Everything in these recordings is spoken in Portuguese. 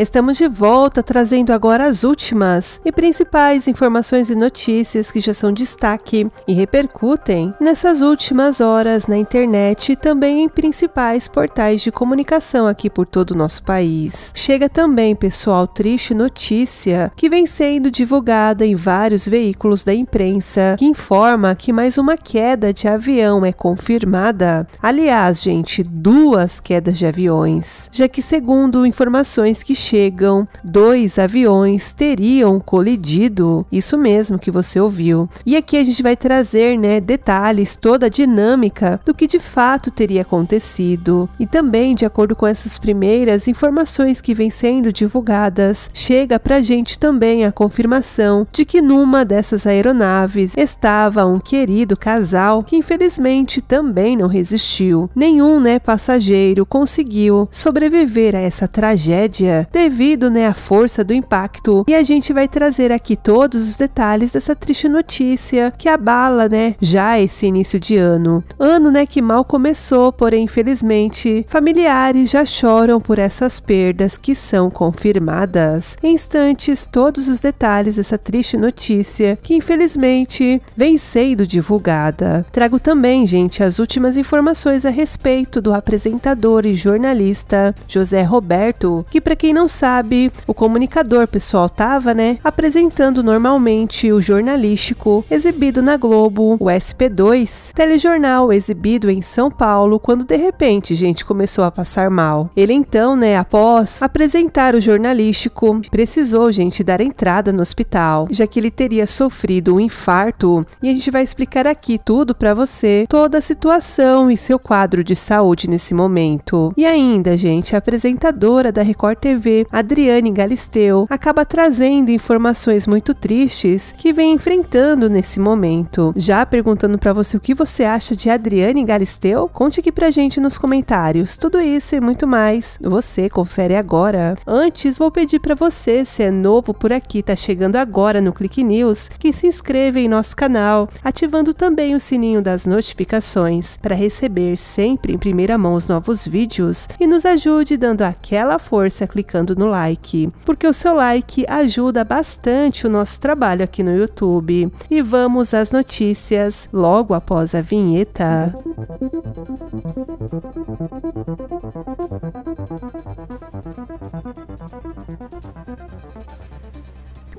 Estamos de volta trazendo agora as últimas e principais informações e notícias que já são destaque e repercutem nessas últimas horas na internet e também em principais portais de comunicação aqui por todo o nosso país. Chega também, pessoal, triste notícia que vem sendo divulgada em vários veículos da imprensa que informa que mais uma queda de avião é confirmada. Aliás, gente, duas quedas de aviões, já que segundo informações que chegam, dois aviões teriam colidido. Isso mesmo que você ouviu. E aqui a gente vai trazer, né, detalhes, toda a dinâmica do que de fato teria acontecido. E também, de acordo com essas primeiras informações que vêm sendo divulgadas, chega para a gente também a confirmação de que numa dessas aeronaves estava um querido casal que infelizmente também não resistiu. Nenhum, né, passageiro conseguiu sobreviver a essa tragédia devido né, à força do impacto. E a gente vai trazer aqui todos os detalhes dessa triste notícia que abala né, já esse início de ano. Ano né, que mal começou, porém, infelizmente, familiares já choram por essas perdas que são confirmadas. Em instantes, todos os detalhes dessa triste notícia que, infelizmente, vem sendo divulgada. Trago também, gente, as últimas informações a respeito do apresentador e jornalista José Roberto, que, para quem não não sabe, o comunicador pessoal tava, né, apresentando normalmente o jornalístico exibido na Globo, o SP2, telejornal exibido em São Paulo, quando de repente, gente, começou a passar mal. Ele então, né, após apresentar o jornalístico, precisou, gente, dar entrada no hospital, já que ele teria sofrido um infarto, e a gente vai explicar aqui tudo para você, toda a situação e seu quadro de saúde nesse momento. E ainda, gente, a apresentadora da Record TV Adriane Galisteu, acaba trazendo informações muito tristes que vem enfrentando nesse momento. Já perguntando para você o que você acha de Adriane Galisteu, conte aqui pra gente nos comentários. Tudo isso e muito mais, você confere agora. Antes, vou pedir para você, se é novo por aqui, tá chegando agora no Clique News, que se inscreva em nosso canal, ativando também o sininho das notificações para receber sempre em primeira mão os novos vídeos e nos ajude dando aquela força clicando clicando no like, porque o seu like ajuda bastante o nosso trabalho aqui no YouTube. E vamos às notícias logo após a vinheta.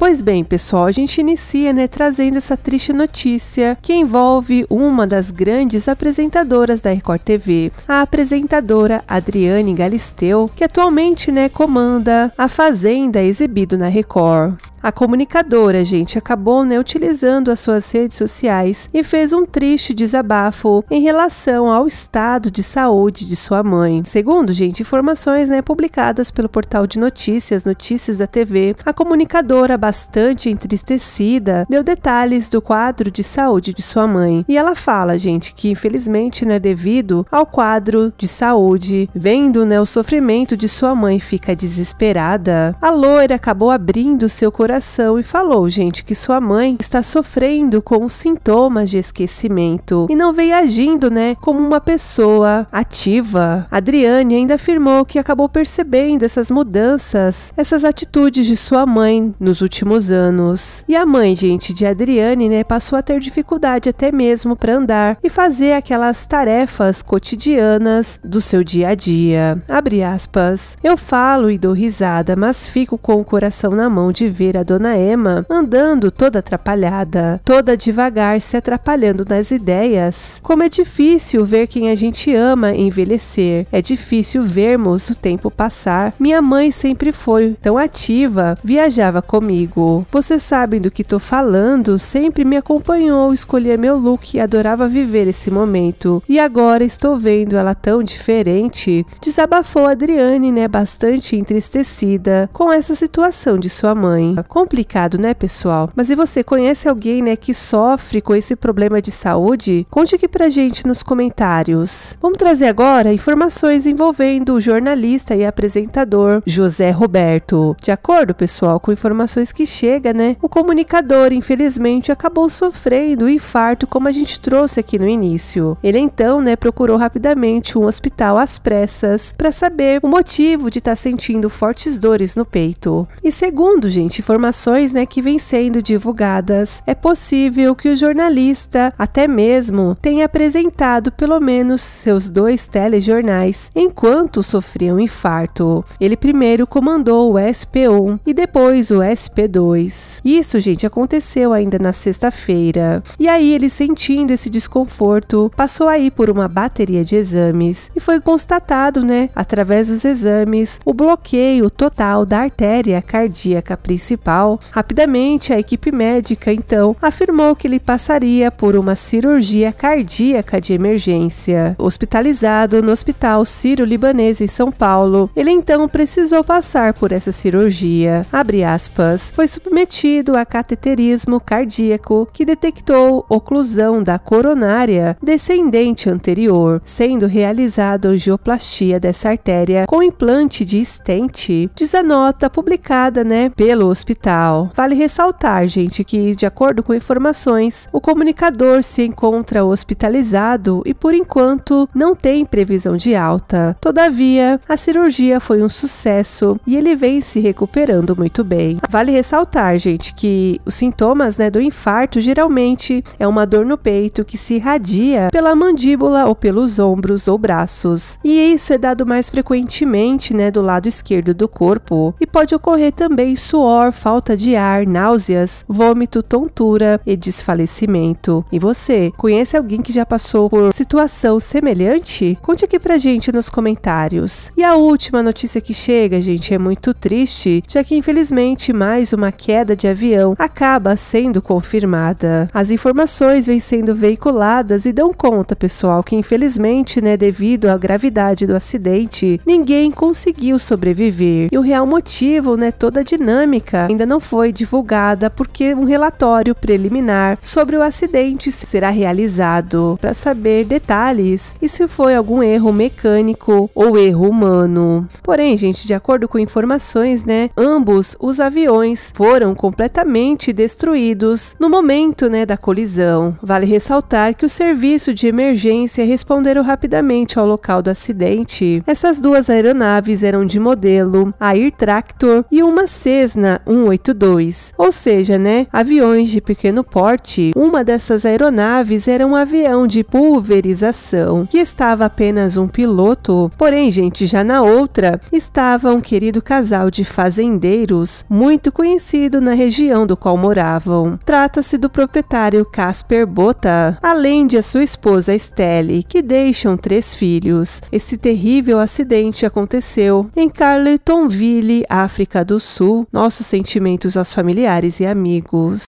Pois bem, pessoal, a gente inicia né, trazendo essa triste notícia que envolve uma das grandes apresentadoras da Record TV, a apresentadora Adriane Galisteu, que atualmente né, comanda a Fazenda exibido na Record. A comunicadora, gente, acabou né, utilizando as suas redes sociais e fez um triste desabafo em relação ao estado de saúde de sua mãe. Segundo, gente, informações né, publicadas pelo portal de notícias Notícias da TV, a comunicadora, bastante entristecida, deu detalhes do quadro de saúde de sua mãe. E ela fala, gente, que infelizmente, né, devido ao quadro de saúde, vendo né, o sofrimento de sua mãe, fica desesperada. A loira acabou abrindo seu coração coração e falou, gente, que sua mãe está sofrendo com sintomas de esquecimento e não vem agindo, né, como uma pessoa ativa. Adriane ainda afirmou que acabou percebendo essas mudanças, essas atitudes de sua mãe nos últimos anos. E a mãe, gente, de Adriane, né, passou a ter dificuldade até mesmo para andar e fazer aquelas tarefas cotidianas do seu dia a dia. Abre aspas. Eu falo e dou risada, mas fico com o coração na mão de ver a a dona Emma andando toda atrapalhada, toda devagar, se atrapalhando nas ideias. Como é difícil ver quem a gente ama envelhecer, é difícil vermos o tempo passar. Minha mãe sempre foi tão ativa, viajava comigo. Vocês sabem do que tô falando, sempre me acompanhou, escolhia meu look e adorava viver esse momento. E agora estou vendo ela tão diferente. Desabafou Adriane, né, bastante entristecida com essa situação de sua mãe. Complicado, né, pessoal? Mas e você conhece alguém, né, que sofre com esse problema de saúde? Conte aqui pra gente nos comentários. Vamos trazer agora informações envolvendo o jornalista e apresentador José Roberto. De acordo, pessoal, com informações que chega, né? O comunicador, infelizmente, acabou sofrendo o um infarto, como a gente trouxe aqui no início. Ele então, né, procurou rapidamente um hospital às pressas para saber o motivo de estar tá sentindo fortes dores no peito. E segundo, gente, informações informações né, que vêm sendo divulgadas, é possível que o jornalista até mesmo tenha apresentado pelo menos seus dois telejornais enquanto sofria um infarto. Ele primeiro comandou o SP1 e depois o SP2. Isso, gente, aconteceu ainda na sexta-feira. E aí ele sentindo esse desconforto, passou aí por uma bateria de exames e foi constatado, né, através dos exames, o bloqueio total da artéria cardíaca principal principal. Rapidamente, a equipe médica então afirmou que ele passaria por uma cirurgia cardíaca de emergência. Hospitalizado no Hospital Ciro libanês em São Paulo, ele então precisou passar por essa cirurgia. Aspas, foi submetido a cateterismo cardíaco que detectou oclusão da coronária descendente anterior, sendo realizada angioplastia dessa artéria com implante de estente, diz a nota publicada, né, pelo hospital hospital. Vale ressaltar, gente, que, de acordo com informações, o comunicador se encontra hospitalizado e, por enquanto, não tem previsão de alta. Todavia, a cirurgia foi um sucesso e ele vem se recuperando muito bem. Vale ressaltar, gente, que os sintomas né, do infarto geralmente é uma dor no peito que se irradia pela mandíbula ou pelos ombros ou braços. E isso é dado mais frequentemente né, do lado esquerdo do corpo e pode ocorrer também suor, falta de ar, náuseas, vômito, tontura e desfalecimento. E você, conhece alguém que já passou por situação semelhante? Conte aqui pra gente nos comentários. E a última notícia que chega, gente, é muito triste, já que infelizmente mais uma queda de avião acaba sendo confirmada. As informações vêm sendo veiculadas e dão conta, pessoal, que infelizmente, né, devido à gravidade do acidente, ninguém conseguiu sobreviver. E o real motivo, né, toda a dinâmica ainda não foi divulgada porque um relatório preliminar sobre o acidente será realizado para saber detalhes e se foi algum erro mecânico ou erro humano. Porém, gente, de acordo com informações, né, ambos os aviões foram completamente destruídos no momento, né, da colisão. Vale ressaltar que o serviço de emergência responderam rapidamente ao local do acidente. Essas duas aeronaves eram de modelo Air Tractor e uma Cessna 182, ou seja, né, aviões de pequeno porte. Uma dessas aeronaves era um avião de pulverização, que estava apenas um piloto. Porém, gente, já na outra estava um querido casal de fazendeiros, muito conhecido na região do qual moravam. Trata-se do proprietário Casper Bota, além de a sua esposa Stelle, que deixam três filhos. Esse terrível acidente aconteceu em Carletonville, África do Sul. Nosso sentimento sentimentos aos familiares e amigos.